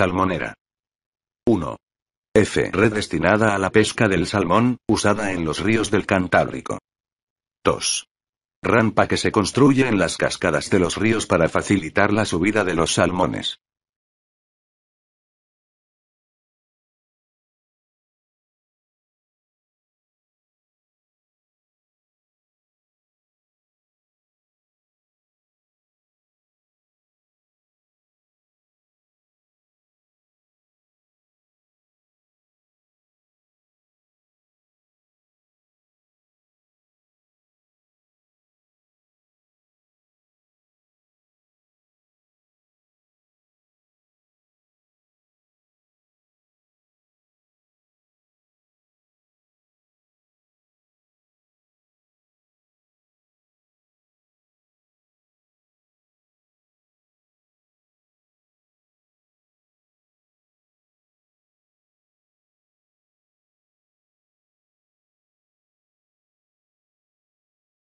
Salmonera. 1. F. Red destinada a la pesca del salmón, usada en los ríos del Cantábrico. 2. Rampa que se construye en las cascadas de los ríos para facilitar la subida de los salmones.